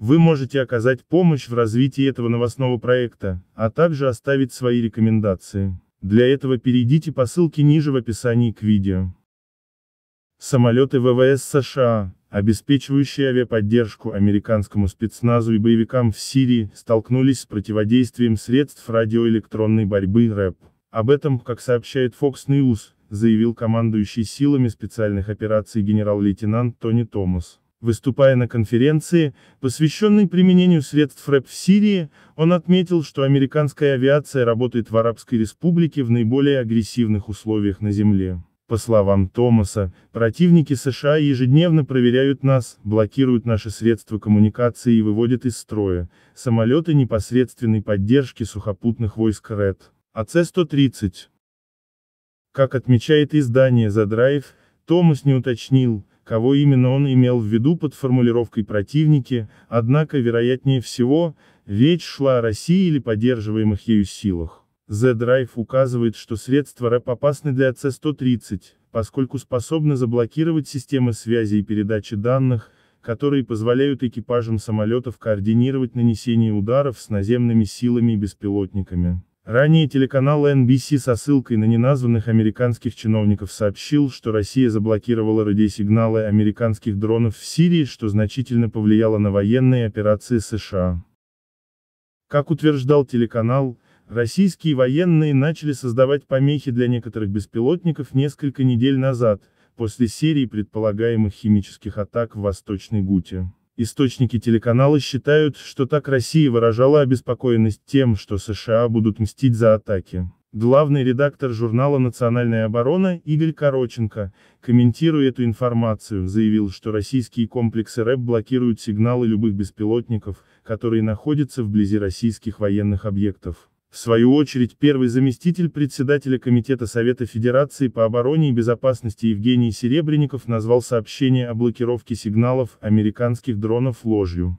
Вы можете оказать помощь в развитии этого новостного проекта, а также оставить свои рекомендации. Для этого перейдите по ссылке ниже в описании к видео. Самолеты ВВС США, обеспечивающие авиаподдержку американскому спецназу и боевикам в Сирии, столкнулись с противодействием средств радиоэлектронной борьбы РЭП. Об этом, как сообщает Fox News, заявил командующий силами специальных операций генерал-лейтенант Тони Томас. Выступая на конференции, посвященной применению средств РЭП в Сирии, он отметил, что американская авиация работает в Арабской республике в наиболее агрессивных условиях на Земле. По словам Томаса, противники США ежедневно проверяют нас, блокируют наши средства коммуникации и выводят из строя самолеты непосредственной поддержки сухопутных войск РЭД. АЦ-130. Как отмечает издание The Drive, Томас не уточнил, кого именно он имел в виду под формулировкой «противники», однако, вероятнее всего, речь шла о России или поддерживаемых ею силах. The Drive указывает, что средства РЭП опасны для АЦ-130, поскольку способны заблокировать системы связи и передачи данных, которые позволяют экипажам самолетов координировать нанесение ударов с наземными силами и беспилотниками. Ранее телеканал NBC со ссылкой на неназванных американских чиновников сообщил, что Россия заблокировала радиосигналы американских дронов в Сирии, что значительно повлияло на военные операции США. Как утверждал телеканал, российские военные начали создавать помехи для некоторых беспилотников несколько недель назад, после серии предполагаемых химических атак в Восточной Гуте. Источники телеканала считают, что так Россия выражала обеспокоенность тем, что США будут мстить за атаки. Главный редактор журнала «Национальная оборона» Игорь Короченко, комментируя эту информацию, заявил, что российские комплексы РЭП блокируют сигналы любых беспилотников, которые находятся вблизи российских военных объектов. В свою очередь первый заместитель председателя Комитета Совета Федерации по обороне и безопасности Евгений Серебренников назвал сообщение о блокировке сигналов американских дронов ложью.